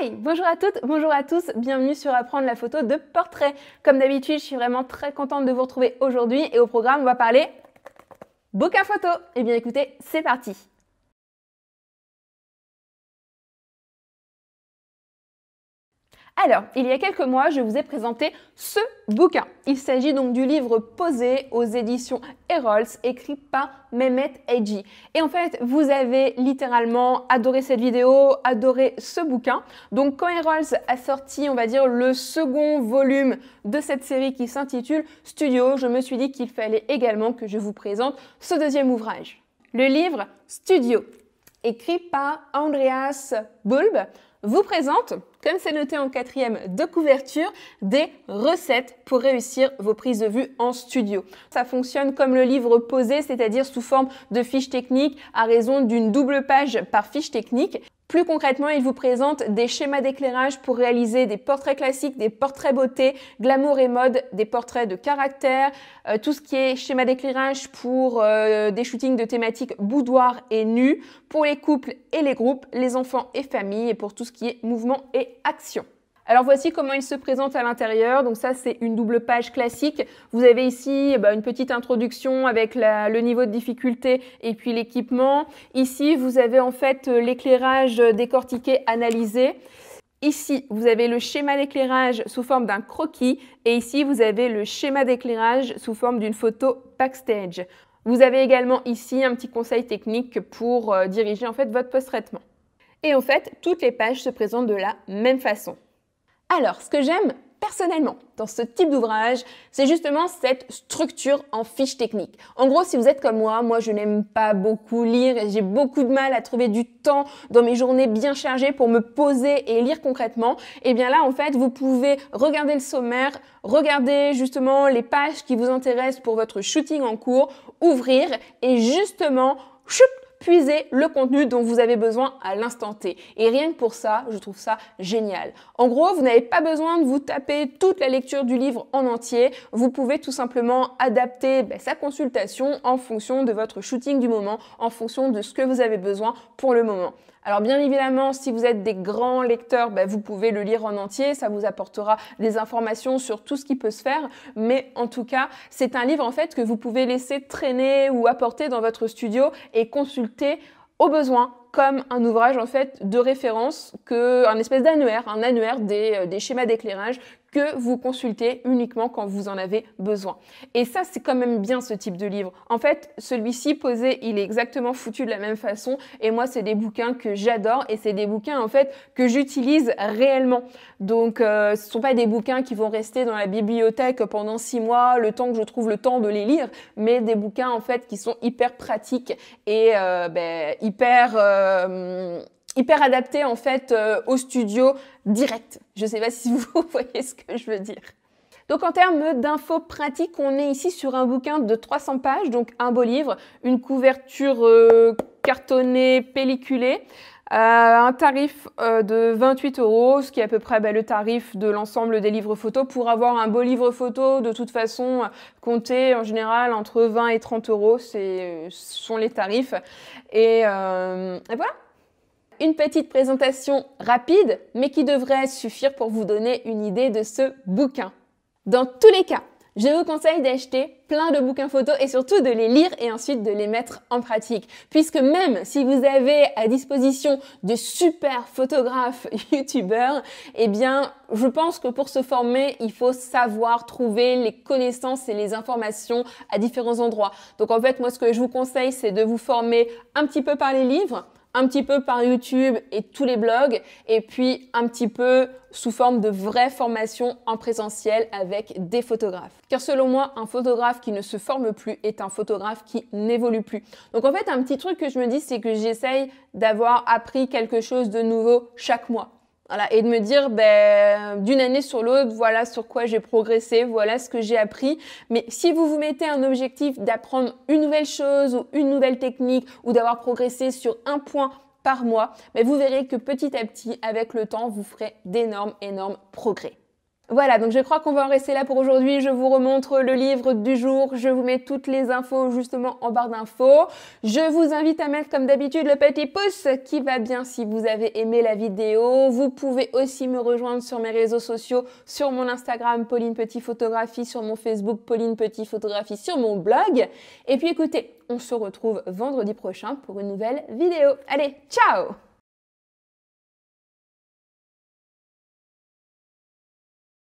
Hey, bonjour à toutes, bonjour à tous, bienvenue sur Apprendre la photo de portrait. Comme d'habitude, je suis vraiment très contente de vous retrouver aujourd'hui et au programme, on va parler bouquin photo. Eh bien écoutez, c'est parti Alors, il y a quelques mois, je vous ai présenté ce bouquin. Il s'agit donc du livre Posé aux éditions Herolds, écrit par Mehmet Eji. Et en fait, vous avez littéralement adoré cette vidéo, adoré ce bouquin. Donc, quand Herolds a sorti, on va dire, le second volume de cette série qui s'intitule Studio, je me suis dit qu'il fallait également que je vous présente ce deuxième ouvrage. Le livre Studio, écrit par Andreas Bulb vous présente, comme c'est noté en quatrième de couverture, des recettes pour réussir vos prises de vue en studio. Ça fonctionne comme le livre posé, c'est-à-dire sous forme de fiches technique à raison d'une double page par fiche technique. Plus concrètement, il vous présente des schémas d'éclairage pour réaliser des portraits classiques, des portraits beauté, glamour et mode, des portraits de caractère, euh, tout ce qui est schéma d'éclairage pour euh, des shootings de thématiques boudoir et nu, pour les couples et les groupes, les enfants et familles, et pour tout ce qui est mouvement et action. Alors voici comment il se présente à l'intérieur. Donc ça, c'est une double page classique. Vous avez ici eh ben, une petite introduction avec le niveau de difficulté et puis l'équipement. Ici, vous avez en fait euh, l'éclairage décortiqué, analysé. Ici, vous avez le schéma d'éclairage sous forme d'un croquis et ici, vous avez le schéma d'éclairage sous forme d'une photo backstage. Vous avez également ici un petit conseil technique pour euh, diriger en fait votre post-traitement. Et en fait, toutes les pages se présentent de la même façon. Alors, ce que j'aime personnellement dans ce type d'ouvrage, c'est justement cette structure en fiche technique. En gros, si vous êtes comme moi, moi je n'aime pas beaucoup lire et j'ai beaucoup de mal à trouver du temps dans mes journées bien chargées pour me poser et lire concrètement, et eh bien là en fait, vous pouvez regarder le sommaire, regarder justement les pages qui vous intéressent pour votre shooting en cours, ouvrir et justement, choup, puiser le contenu dont vous avez besoin à l'instant T. Et rien que pour ça, je trouve ça génial. En gros, vous n'avez pas besoin de vous taper toute la lecture du livre en entier. Vous pouvez tout simplement adapter ben, sa consultation en fonction de votre shooting du moment, en fonction de ce que vous avez besoin pour le moment. Alors bien évidemment, si vous êtes des grands lecteurs, ben, vous pouvez le lire en entier, ça vous apportera des informations sur tout ce qui peut se faire, mais en tout cas, c'est un livre en fait que vous pouvez laisser traîner ou apporter dans votre studio et consulter au besoin comme un ouvrage en fait de référence que un espèce d'annuaire, un annuaire des euh, schémas d'éclairage que vous consultez uniquement quand vous en avez besoin. Et ça, c'est quand même bien ce type de livre. En fait, celui-ci posé, il est exactement foutu de la même façon. Et moi, c'est des bouquins que j'adore et c'est des bouquins en fait que j'utilise réellement. Donc, euh, ce ne sont pas des bouquins qui vont rester dans la bibliothèque pendant six mois, le temps que je trouve le temps de les lire, mais des bouquins en fait qui sont hyper pratiques et euh, ben, hyper euh, hyper adapté en fait euh, au studio direct. Je ne sais pas si vous voyez ce que je veux dire. Donc en termes d'infos pratiques, on est ici sur un bouquin de 300 pages, donc un beau livre, une couverture euh, cartonnée, pelliculée, euh, un tarif de 28 euros, ce qui est à peu près bah, le tarif de l'ensemble des livres photos. Pour avoir un beau livre photo, de toute façon, comptez en général entre 20 et 30 euros, ce sont les tarifs. et voilà une petite présentation rapide, mais qui devrait suffire pour vous donner une idée de ce bouquin. Dans tous les cas, je vous conseille d'acheter plein de bouquins photos et surtout de les lire et ensuite de les mettre en pratique. Puisque même si vous avez à disposition de super photographes youtubeurs, eh bien, je pense que pour se former, il faut savoir trouver les connaissances et les informations à différents endroits. Donc en fait, moi, ce que je vous conseille, c'est de vous former un petit peu par les livres, un petit peu par YouTube et tous les blogs, et puis un petit peu sous forme de vraies formations en présentiel avec des photographes. Car selon moi, un photographe qui ne se forme plus est un photographe qui n'évolue plus. Donc en fait, un petit truc que je me dis, c'est que j'essaye d'avoir appris quelque chose de nouveau chaque mois et de me dire ben, d'une année sur l'autre, voilà sur quoi j'ai progressé, voilà ce que j'ai appris. Mais si vous vous mettez un objectif d'apprendre une nouvelle chose ou une nouvelle technique ou d'avoir progressé sur un point par mois, ben, vous verrez que petit à petit, avec le temps, vous ferez d'énormes, énormes progrès. Voilà, donc je crois qu'on va en rester là pour aujourd'hui. Je vous remontre le livre du jour. Je vous mets toutes les infos justement en barre d'infos. Je vous invite à mettre comme d'habitude le petit pouce qui va bien si vous avez aimé la vidéo. Vous pouvez aussi me rejoindre sur mes réseaux sociaux, sur mon Instagram Pauline Petit Photographie, sur mon Facebook Pauline Petit Photographie, sur mon blog. Et puis écoutez, on se retrouve vendredi prochain pour une nouvelle vidéo. Allez, ciao